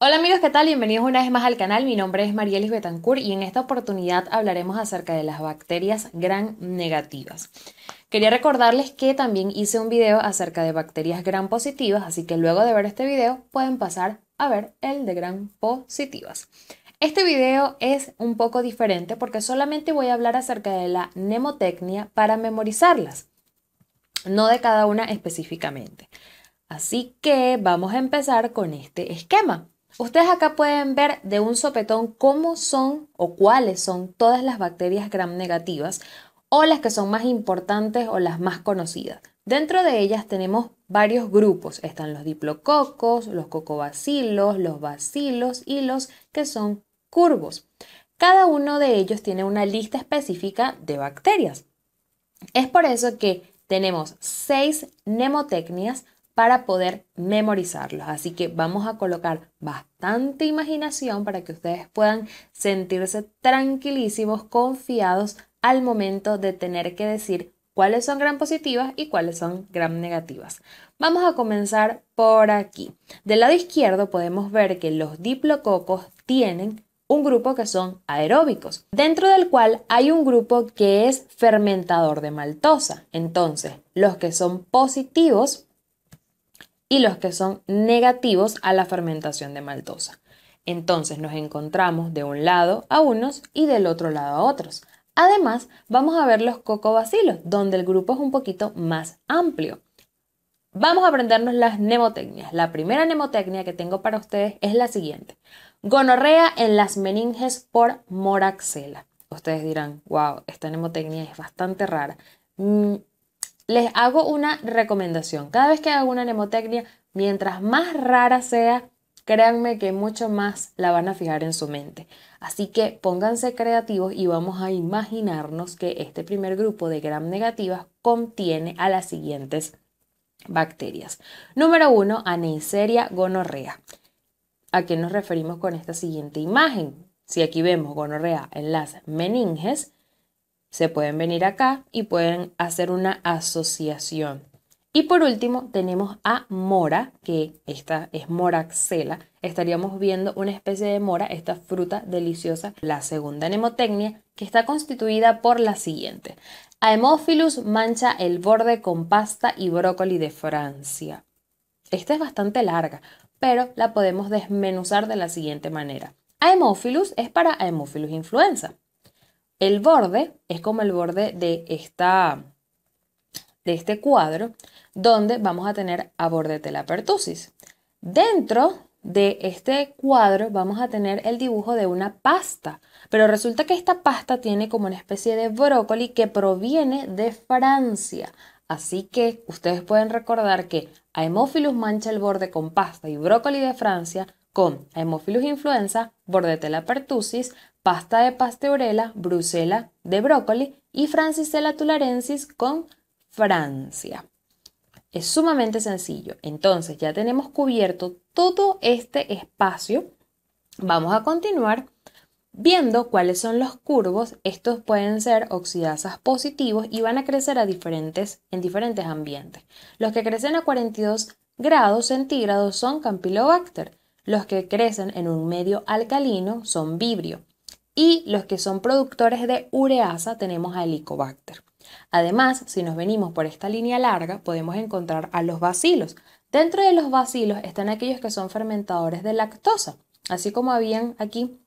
Hola amigos, ¿qué tal? Bienvenidos una vez más al canal. Mi nombre es Marielis Betancourt y en esta oportunidad hablaremos acerca de las bacterias gran negativas. Quería recordarles que también hice un video acerca de bacterias gran positivas, así que luego de ver este video pueden pasar a ver el de gran positivas. Este video es un poco diferente porque solamente voy a hablar acerca de la mnemotecnia para memorizarlas, no de cada una específicamente. Así que vamos a empezar con este esquema. Ustedes acá pueden ver de un sopetón cómo son o cuáles son todas las bacterias gram negativas o las que son más importantes o las más conocidas. Dentro de ellas tenemos varios grupos. Están los diplococos, los cocobacilos, los bacilos y los que son curvos. Cada uno de ellos tiene una lista específica de bacterias. Es por eso que tenemos seis nemotecnias para poder memorizarlos. Así que vamos a colocar bastante imaginación para que ustedes puedan sentirse tranquilísimos, confiados al momento de tener que decir cuáles son gran positivas y cuáles son gran negativas. Vamos a comenzar por aquí. Del lado izquierdo podemos ver que los diplococos tienen un grupo que son aeróbicos, dentro del cual hay un grupo que es fermentador de maltosa. Entonces, los que son positivos y los que son negativos a la fermentación de maltosa. Entonces nos encontramos de un lado a unos y del otro lado a otros. Además, vamos a ver los cocobacilos, donde el grupo es un poquito más amplio. Vamos a aprendernos las nemotecnias. La primera nemotecnia que tengo para ustedes es la siguiente. Gonorrea en las meninges por moraxela. Ustedes dirán, wow, esta nemotecnia es bastante rara. Mm, les hago una recomendación. Cada vez que hago una nemotecnia, mientras más rara sea, créanme que mucho más la van a fijar en su mente. Así que pónganse creativos y vamos a imaginarnos que este primer grupo de gram negativas contiene a las siguientes bacterias. Número 1, Neisseria gonorrea. ¿A qué nos referimos con esta siguiente imagen? Si aquí vemos gonorrea en las meninges, se pueden venir acá y pueden hacer una asociación. Y por último tenemos a mora, que esta es moraxela. Estaríamos viendo una especie de mora, esta fruta deliciosa. La segunda nemotecnia, que está constituida por la siguiente. Aemophilus mancha el borde con pasta y brócoli de Francia. Esta es bastante larga, pero la podemos desmenuzar de la siguiente manera. Aemophilus es para aemophilus influenza. El borde es como el borde de, esta, de este cuadro, donde vamos a tener a borde de la pertusis. Dentro de este cuadro vamos a tener el dibujo de una pasta, pero resulta que esta pasta tiene como una especie de brócoli que proviene de Francia. Así que ustedes pueden recordar que hemophilus mancha el borde con pasta y brócoli de Francia con Haemophilus influenza, Bordetella pertussis, pasta de Pasteurella, brucela de brócoli y Francisella tularensis con Francia. Es sumamente sencillo. Entonces ya tenemos cubierto todo este espacio. Vamos a continuar viendo cuáles son los curvos. Estos pueden ser oxidasas positivos y van a crecer a diferentes, en diferentes ambientes. Los que crecen a 42 grados centígrados son Campylobacter. Los que crecen en un medio alcalino son vibrio. Y los que son productores de ureasa tenemos a Helicobacter. Además, si nos venimos por esta línea larga, podemos encontrar a los bacilos. Dentro de los bacilos están aquellos que son fermentadores de lactosa, así como habían aquí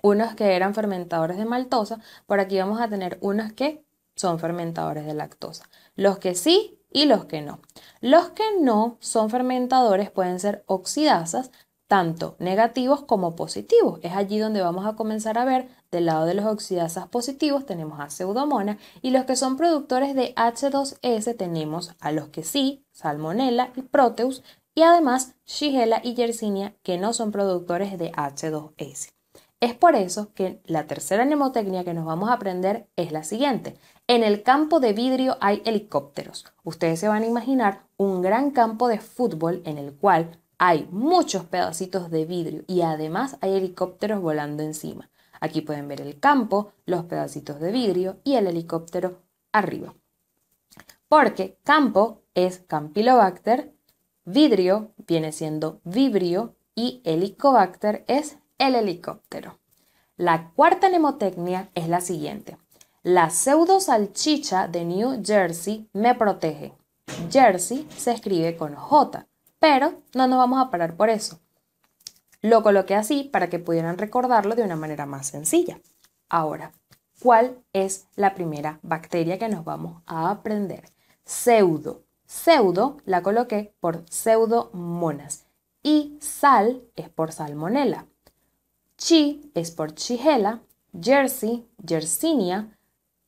unos que eran fermentadores de maltosa, por aquí vamos a tener unos que son fermentadores de lactosa. Los que sí y los que no. Los que no son fermentadores pueden ser oxidasas, tanto negativos como positivos. Es allí donde vamos a comenzar a ver, del lado de los oxidasas positivos tenemos a pseudomonas y los que son productores de H2S tenemos a los que sí, Salmonella y Proteus y además Shigella y Yersinia que no son productores de H2S. Es por eso que la tercera mnemotecnia que nos vamos a aprender es la siguiente. En el campo de vidrio hay helicópteros. Ustedes se van a imaginar un gran campo de fútbol en el cual hay muchos pedacitos de vidrio y además hay helicópteros volando encima. Aquí pueden ver el campo, los pedacitos de vidrio y el helicóptero arriba. Porque campo es Campylobacter, vidrio viene siendo vibrio y helicobacter es el helicóptero. La cuarta nemotecnia es la siguiente. La pseudo salchicha de New Jersey me protege. Jersey se escribe con J pero no nos vamos a parar por eso. Lo coloqué así para que pudieran recordarlo de una manera más sencilla. Ahora, ¿cuál es la primera bacteria que nos vamos a aprender? Pseudo. Pseudo la coloqué por pseudomonas y sal es por salmonela. Chi es por chigela, jersey, jersinia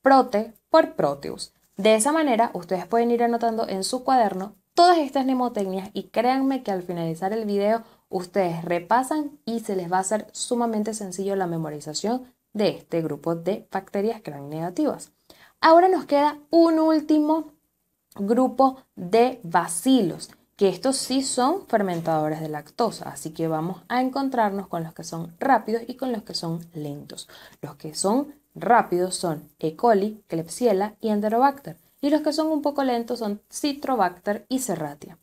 prote por proteus. De esa manera ustedes pueden ir anotando en su cuaderno todas estas mnemotecnias y créanme que al finalizar el video ustedes repasan y se les va a hacer sumamente sencillo la memorización de este grupo de bacterias gran negativas. Ahora nos queda un último grupo de bacilos, que estos sí son fermentadores de lactosa, así que vamos a encontrarnos con los que son rápidos y con los que son lentos. Los que son rápidos son E. coli, Klebsiella y Enterobacter y los que son un poco lentos son Citrobacter y Serratia.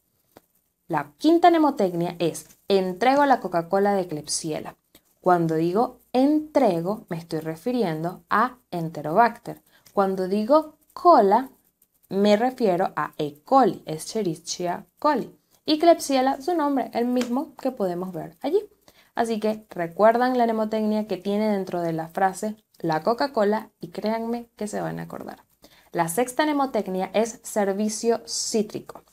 La quinta nemotecnia es entrego la Coca-Cola de Klebsiella. Cuando digo entrego, me estoy refiriendo a Enterobacter. Cuando digo cola, me refiero a E. coli, Escherichia coli. Y Klebsiella, su nombre, el mismo que podemos ver allí. Así que recuerdan la nemotecnia que tiene dentro de la frase la Coca-Cola y créanme que se van a acordar. La sexta nemotecnia es servicio cítrico.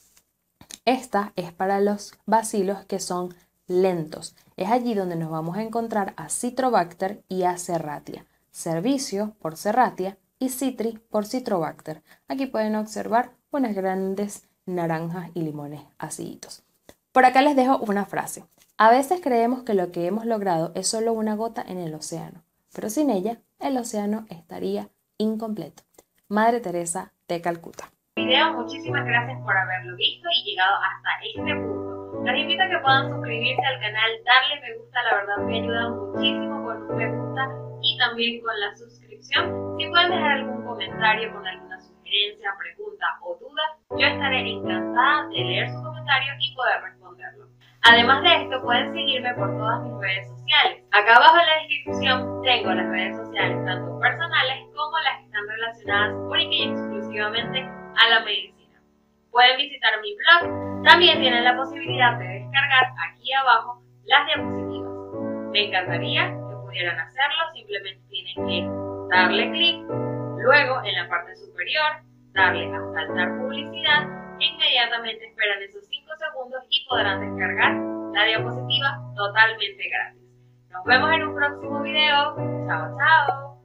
Esta es para los bacilos que son lentos. Es allí donde nos vamos a encontrar a Citrobacter y a Serratia. Servicio por Serratia y Citri por Citrobacter. Aquí pueden observar unas grandes naranjas y limones aciditos. Por acá les dejo una frase. A veces creemos que lo que hemos logrado es solo una gota en el océano, pero sin ella el océano estaría incompleto. Madre Teresa de Calcuta. Video, muchísimas gracias por haberlo visto y llegado hasta este punto. Les invito a que puedan suscribirse al canal, darle me gusta, la verdad me ayuda muchísimo con un me gusta y también con la suscripción. Si pueden dejar algún comentario con alguna sugerencia, pregunta o duda, yo estaré encantada de leer su comentario y poder responderlo. Además de esto, pueden seguirme por todas mis redes sociales. Acá abajo en la descripción tengo las redes sociales, tanto personales como las relacionadas única y exclusivamente a la medicina. Pueden visitar mi blog, también tienen la posibilidad de descargar aquí abajo las diapositivas. Me encantaría que pudieran hacerlo, simplemente tienen que darle clic, luego en la parte superior, darle a saltar publicidad, inmediatamente esperan esos 5 segundos y podrán descargar la diapositiva totalmente gratis. Nos vemos en un próximo video. Chao, chao.